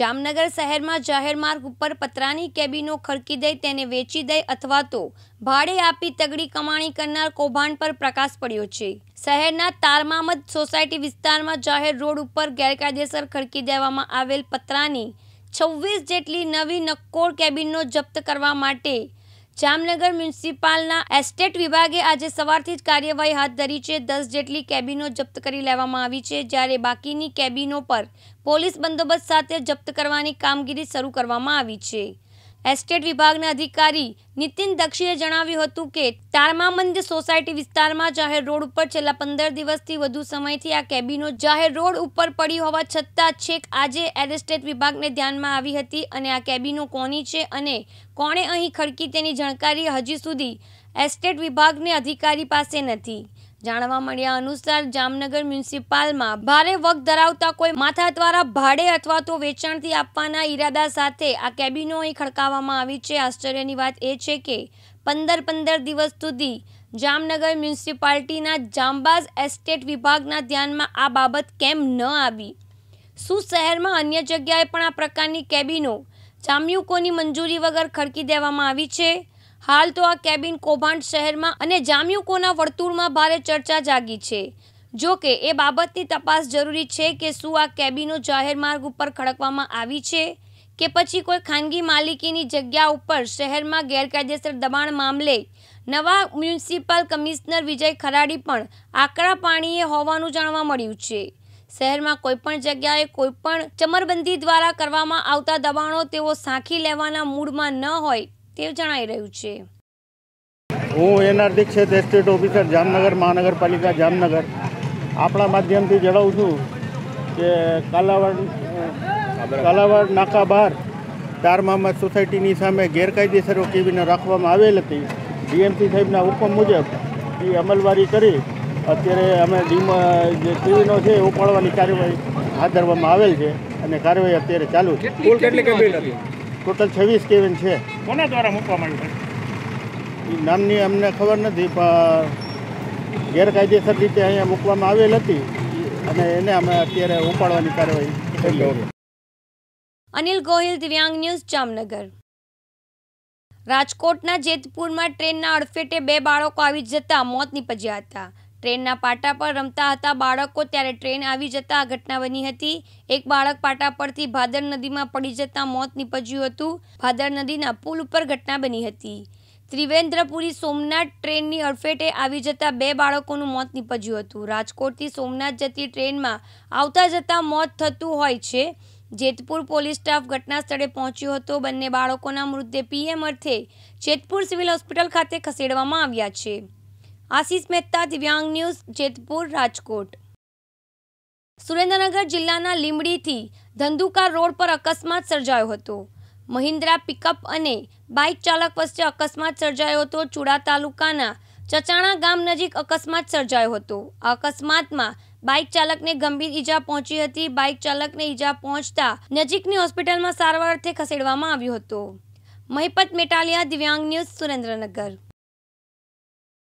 જામનગર શહેરમાં જાહેર માર્ગ ઉપર પતરાની કેબિનો ખડકી દઈ તેને વેચી દઈ અથવા તો ભાડે આપી તગડી કમાણી કરનાર કૌભાંડ પર પ્રકાશ પડ્યો છે શહેરના તારમામદ સોસાયટી વિસ્તારમાં જાહેર રોડ ઉપર ગેરકાયદેસર ખડકી દેવામાં આવેલ પતરાની છવ્વીસ જેટલી નવી નક્કોર કેબિનો જપ્ત કરવા માટે જામનગર મ્યુનિસિપાલના એસ્ટેટ વિભાગે આજે સવારથી જ કાર્યવાહી હાથ ધરી છે દસ જેટલી કેબિનો જપ્ત કરી લેવામાં આવી છે જ્યારે બાકીની કેબિનો પર પોલીસ બંદોબસ્ત સાથે જપ્ત કરવાની કામગીરી શરૂ કરવામાં આવી છે એસ્ટેટ વિભાગના અધિકારી નીતિન દક્ષીએ જણાવ્યું હતું કે તારમા સોસાયટી વિસ્તારમાં જાહેર રોડ ઉપર છેલ્લા પંદર દિવસથી વધુ સમયથી આ કેબિનો જાહેર રોડ ઉપર પડી હોવા છતાં છેક આજે એરેસ્ટેટ વિભાગને ધ્યાનમાં આવી હતી અને આ કેબિનો કોની છે અને કોણે અહીં ખડકી તેની જાણકારી હજી સુધી એસ્ટેટ વિભાગને અધિકારી પાસે નથી જાણવા મળ્યા અનુસાર જામનગર મ્યુનિસિપાલમાં ભારે વક ધરાવતા કોઈ માથા દ્વારા ભાડે અથવા તો વેચાણથી આપવાના ઈરાદા સાથે આ કેબિનો ખડકાવવામાં આવી છે આશ્ચર્યની વાત એ છે કે પંદર પંદર દિવસ સુધી જામનગર મ્યુનિસિપાલિટીના જામબાઝ એસ્ટેટ વિભાગના ધ્યાનમાં આ બાબત કેમ ન આવી શું શહેરમાં અન્ય જગ્યાએ પણ આ પ્રકારની કેબિનો જામ્યુકોની મંજૂરી વગર ખડકી દેવામાં આવી છે હાલ તો આ કેબિન કૌભાંડ શહેરમાં અને જામ્યુકોના વર્તુળમાં ભારે ચર્ચા જાગી છે જો કે એ બાબતની તપાસ જરૂરી છે કે શું આ કેબિનો જાહેર માર્ગ ઉપર ખડકવામાં આવી છે કે પછી કોઈ ખાનગી માલિકીની જગ્યા ઉપર શહેરમાં ગેરકાયદેસર દબાણ મામલે નવા મ્યુનિસિપલ કમિશનર વિજય ખરાડી પણ આકરા પાણીએ હોવાનું જાણવા મળ્યું છે શહેરમાં કોઈપણ જગ્યાએ કોઈપણ ચમરબંધી દ્વારા કરવામાં આવતા દબાણો તેઓ સાંખી લેવાના મૂડમાં ન હોય તે જણાઈ રહ્યું છે હું NR Dikshit estate officer Jamnagar મહાનગરપાલિકા જામનગર આપણા માધ્યમથી જણાવું છું કે કાલાવડ કાલાવાડ નાકા બહાર ચાર મહમ્મદ સોસાયટીની સામે ગેરકાયદેસરો ઓકીવીને રાખવામાં આવેલ હતી ડીએમસી સાહેબના હુકમ મુજબ એ અમલવારી કરી અત્યારે અમે ડીમ જે ટીવીનો છે ઉપાડવાની કાર્યવાહી હાથ ધરવામાં આવેલ છે અને કાર્યવાહી અત્યારે ચાલુ છે ટોટલ છવ્વીસ કેવિન છે કોના દ્વારા મૂકવામાં આવ્યું એ નામની અમને ખબર નથી પણ ગેરકાયદેસર રીતે અહીંયા મૂકવામાં આવેલ હતી અને એને અમે અત્યારે ઉપાડવાની કાર્યવાહી કરી અનિલ ગોહિલ દિવ્યાંગ ન્યૂઝ જામનગર રાજકોટના જેતપુરમાં ટ્રેનના અડફેટે બે બાળકો આવી જતા મોત નીપજ્યા હતા ટ્રેનના પાટા પર રમતા હતા બાળકો ત્યારે ટ્રેન આવી જતા આ ઘટના બની હતી એક બાળક પાટા પરથી ભાદર નદીમાં પડી જતાં મોત નીપજ્યું હતું ભાદર નદીના પુલ ઉપર ઘટના બની હતી ત્રિવેન્દ્રપુરી સોમનાથ ટ્રેનની અડફેટે આવી જતા બે બાળકોનું મોત નીપજ્યું હતું રાજકોટથી સોમનાથ જતી ટ્રેનમાં આવતા જતાં મોત થતું હોય છે જેતપુર પોલીસ સ્ટાફ ઘટના સ્થળે પહોંચ્યો હતો બંને બાળકોના મૃતદેહ પીએમ અર્થે જેતપુર સિવિલ હોસ્પિટલ ખાતે ખસેડવામાં આવ્યા છે આશિષ મહેતા દિવ્યાંગ ન્યૂઝ જેતપુર રાજકોટ સુરેન્દ્રનગર જિલ્લાના લીંબડીથી ધંધુકા રોડ પર અકસ્માત સર્જાયો હતો મહિન્દ્રા પિકઅપ અને બાઇક ચાલક વચ્ચે અકસ્માત સર્જાયો હતો ચુડા તાલુકાના ચચાણા ગામ નજીક અકસ્માત સર્જાયો હતો આ અકસ્માતમાં બાઇક ચાલકને ગંભીર ઈજા પહોંચી હતી બાઇક ચાલકને ઈજા પહોંચતા નજીકની હોસ્પિટલમાં સારવાર અર્થે ખસેડવામાં આવ્યો હતો મહિપત મેટાલિયા દિવ્યાંગ ન્યૂઝ સુરેન્દ્રનગર